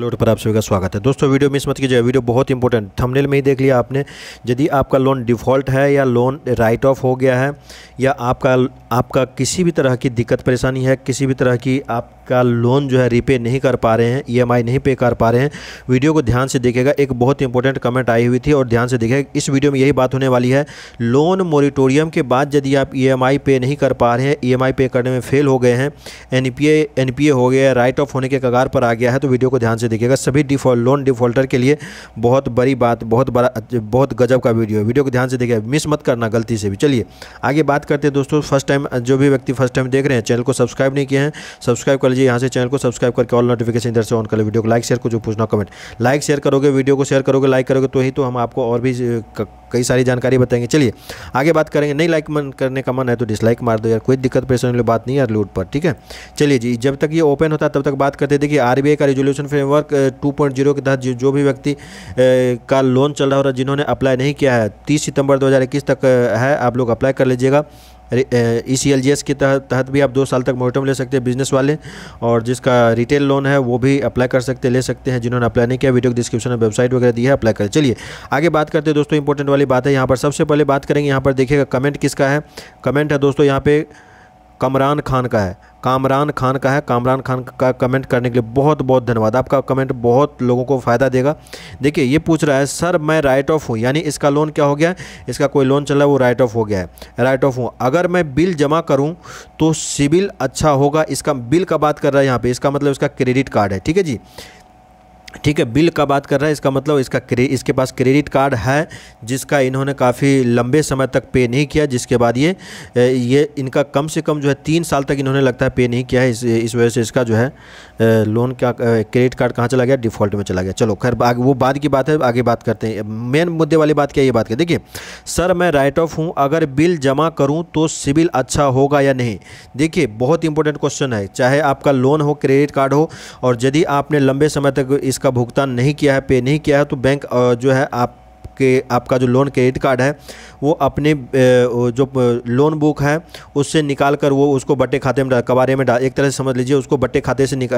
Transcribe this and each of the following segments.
load पर आप सभी का स्वागत है दोस्तों वीडियो मिस मत कीजिए वीडियो बहुत इंपॉर्टेंट थंबनेल में ही देख लिया आपने यदि आपका लोन डिफ़ॉल्ट है या लोन राइट ऑफ हो गया है या आपका आपका किसी भी तरह की दिक्कत परेशानी है किसी भी तरह की आप का लोन जो है रीपे नहीं कर पा रहे हैं ईएमआई e नहीं पे कर पा रहे हैं वीडियो को ध्यान से देखेगा एक बहुत इंपॉर्टेंट कमेंट आई हुई थी और ध्यान से देखेगा इस वीडियो में यही बात होने वाली है लोन मोरिटोरियम के बाद यदि आप ई e पे नहीं कर पा रहे हैं ई e पे करने में फेल हो गए हैं एन पी हो गया राइट ऑफ होने के कगार पर आ गया है तो वीडियो को ध्यान से देखेगा सभी डिफॉल्ट लोन डिफॉल्टर के लिए बहुत बड़ी बात बहुत बड़ा बहुत गजब का वीडियो है वीडियो को ध्यान से देखेगा मिस मत करना गलती से भी चलिए आगे बात करते हैं दोस्तों फर्स्ट टाइम जो भी व्यक्ति फर्स्ट टाइम देख रहे हैं चैनल को सब्सक्राइब नहीं किए हैं सब्सक्राइब कर लीजिए यहाँ से चैनल को सब्सक्राइब करके ऑल नोटिफिकेशन इधर से ऑन कर ले वीडियो को लाइक शेयर को जो पूछना कमेंट लाइक शेयर करोगे वीडियो को शेयर करोगे लाइक करोगे तो ही तो हम आपको और भी कई सारी जानकारी बताएंगे चलिए आगे बात करेंगे नहीं लाइक मन करने का मन है तो डिसलाइक मार दो यार कोई दिक्कत परेशानी बात नहीं यार लूट पर ठीक है चलिए जी जब तक ये ओपन होता तब तक बात करते देखिए आर का रेजोल्यूशन फ्रेमवर्क टू के तहत जो भी व्यक्ति का लोन चल रहा हो जिन्होंने अप्लाई नहीं किया है तीस सितंबर दो तक है आप लोग अप्लाई कर लीजिएगा ई सी एल जी एस के तहत तहत भी आप दो साल तक मोटम ले सकते हैं बिजनेस वाले और जिसका रिटेल लोन है वो भी अप्लाई कर सकते ले सकते हैं जिन्होंने अप्लाई नहीं किया वीडियो डिस्क्रिप्शन में वेबसाइट वगैरह दी है अप्लाई करें चलिए आगे बात करते हैं दोस्तों इंपॉर्टेंट वाली बात है यहाँ पर सबसे पहले बात करेंगे यहाँ पर देखिएगा कमेंट किसका है कमेंट है दोस्तों यहाँ पर कमरान खान का है कामरान खान का है कामरान खान का कमेंट करने के लिए बहुत बहुत धन्यवाद आपका कमेंट बहुत लोगों को फ़ायदा देगा देखिए ये पूछ रहा है सर मैं राइट ऑफ हूँ यानी इसका लोन क्या हो गया इसका कोई लोन चल रहा है वो राइट ऑफ हो गया है राइट ऑफ हूँ अगर मैं बिल जमा करूँ तो सिबिल अच्छा होगा इसका बिल का बात कर रहा है यहाँ पर इसका मतलब इसका क्रेडिट कार्ड है ठीक है जी ठीक है बिल का बात कर रहा है इसका मतलब इसका क्रे, इसके पास क्रेडिट कार्ड है जिसका इन्होंने काफ़ी लंबे समय तक पे नहीं किया जिसके बाद ये ये इनका कम से कम जो है तीन साल तक इन्होंने लगता है पे नहीं किया है इस इस वजह से इसका जो है लोन का क्रेडिट कार्ड कहाँ चला गया डिफ़ॉल्ट में चला गया चलो खैर वो बाद की बात है आगे बात करते हैं मेन मुद्दे वाली बात क्या ये बात करें देखिए सर मैं राइट ऑफ हूँ अगर बिल जमा करूँ तो सिविल अच्छा होगा या नहीं देखिए बहुत इंपॉर्टेंट क्वेश्चन है चाहे आपका लोन हो क्रेडिट कार्ड हो और यदि आपने लंबे समय तक इसका का भुगतान नहीं किया है पे नहीं किया है तो बैंक जो है आप आपके आपका जो लोन क्रेडिट कार्ड है वो अपने जो लोन बुक है उससे निकाल कर वो उसको बट्टे खाते में कबारे में डाल एक तरह से समझ लीजिए उसको बट्टे खाते से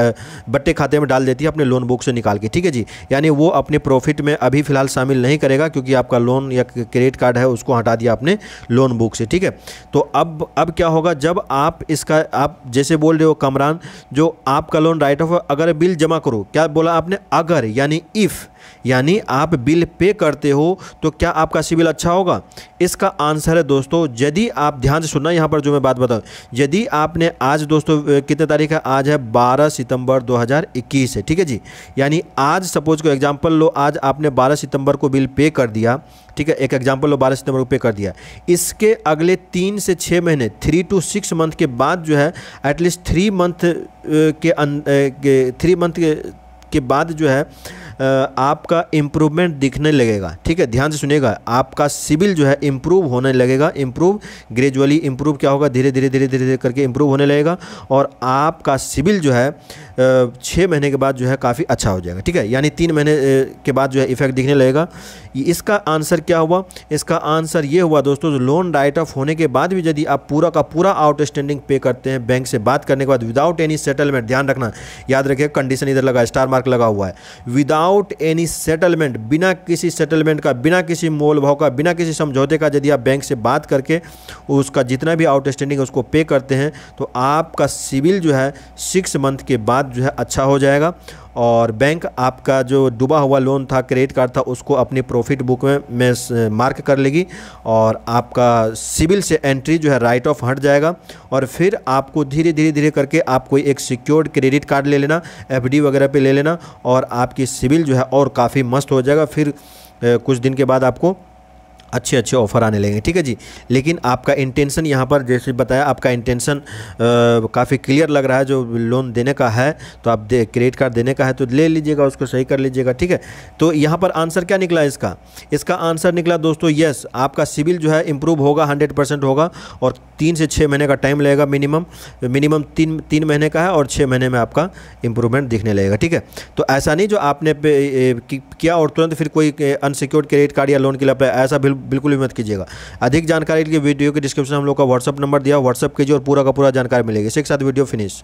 बट्टे खाते में डाल देती है अपने लोन बुक से निकाल के ठीक है जी यानी वो अपने प्रॉफिट में अभी फ़िलहाल शामिल नहीं करेगा क्योंकि आपका लोन या क्रेडिट कार्ड है उसको हटा दिया आपने लोन बुक से ठीक है तो अब अब क्या होगा जब आप इसका आप जैसे बोल रहे हो कमरान जो आपका लोन राइट ऑफ अगर बिल जमा करो क्या बोला आपने अगर यानी इफ़ यानी आप बिल पे करते हो तो क्या आपका सिविल अच्छा होगा इसका आंसर है दोस्तों यदि आप ध्यान से सुनना यहाँ पर जो मैं बात बताऊँ यदि आपने आज दोस्तों कितने तारीख है आज है बारह सितंबर 2021 है ठीक है जी यानी आज सपोज को एग्जाम्पल लो आज आपने बारह सितंबर को बिल पे कर दिया ठीक है एक एग्जाम्पल लो बारह सितंबर को पे कर दिया इसके अगले तीन से छः महीने थ्री टू सिक्स मंथ के बाद जो है एटलीस्ट थ्री मंथ के, अं, के थ्री मंथ के, के बाद जो है आपका इम्प्रूवमेंट दिखने लगेगा ठीक है ध्यान से सुनेगा आपका सिविल जो है इम्प्रूव होने लगेगा इम्प्रूव ग्रेजुअली इम्प्रूव क्या होगा धीरे धीरे धीरे धीरे धीरे करके इम्प्रूव होने लगेगा और आपका सिविल जो है छः महीने के बाद जो है काफ़ी अच्छा हो जाएगा ठीक है यानी तीन महीने के बाद जो है इफेक्ट दिखने लगेगा इसका आंसर क्या हुआ इसका आंसर ये हुआ दोस्तों लोन राइट ऑफ होने के बाद भी यदि आप पूरा का पूरा आउटस्टैंडिंग पे करते हैं बैंक से बात करने के बाद विदाउट एनी सेटलमेंट ध्यान रखना याद रखिए कंडीशन इधर लगा स्टार मार्क लगा हुआ है विदाउट एनी सेटलमेंट बिना किसी सेटलमेंट का बिना किसी मोल भाव का बिना किसी समझौते का यदि आप बैंक से बात करके उसका जितना भी आउटस्टैंडिंग उसको पे करते हैं तो आपका सिविल जो है सिक्स मंथ के बाद जो है अच्छा हो जाएगा और बैंक आपका जो डूबा हुआ लोन था क्रेडिट कार्ड था उसको अपनी प्रॉफिट बुक में, में मार्क कर लेगी और आपका सिविल से एंट्री जो है राइट ऑफ हट जाएगा और फिर आपको धीरे धीरे धीरे करके आप कोई एक सिक्योर्ड क्रेडिट कार्ड ले लेना एफ वगैरह पे ले लेना और आपकी सिविल जो है और काफ़ी मस्त हो जाएगा फिर कुछ दिन के बाद आपको अच्छे अच्छे ऑफ़र आने लगेंगे ठीक है जी लेकिन आपका इंटेंशन यहाँ पर जैसे बताया आपका इंटेंशन काफ़ी क्लियर लग रहा है जो लोन देने का है तो आप दे क्रेडिट कार्ड देने का है तो ले लीजिएगा उसको सही कर लीजिएगा ठीक है तो यहाँ पर आंसर क्या निकला इसका इसका आंसर निकला दोस्तों येस आपका सिविल जो है इम्प्रूव होगा हंड्रेड परसेंट होगा और तीन से छः महीने का टाइम लगेगा मिनिमम मिनिमम तीन तीन महीने का है और छः महीने में आपका इंप्रूवमेंट दिखने लगेगा ठीक है तो ऐसा नहीं जो आपने किया और तुरंत फिर कोई अनसिक्योर्ड क्रेडिट कार्ड या लोन के लिए ऐसा बिल बिल्कुल भी मत कीजिएगा अधिक जानकारी के लिए वीडियो के डिस्क्रिप्शन हम लोग का व्हाट्सअप नंबर दिया व्हाट्सअप कीजिए और पूरा का पूरा जानकारी मिलेगी इसके साथ वीडियो फिनिश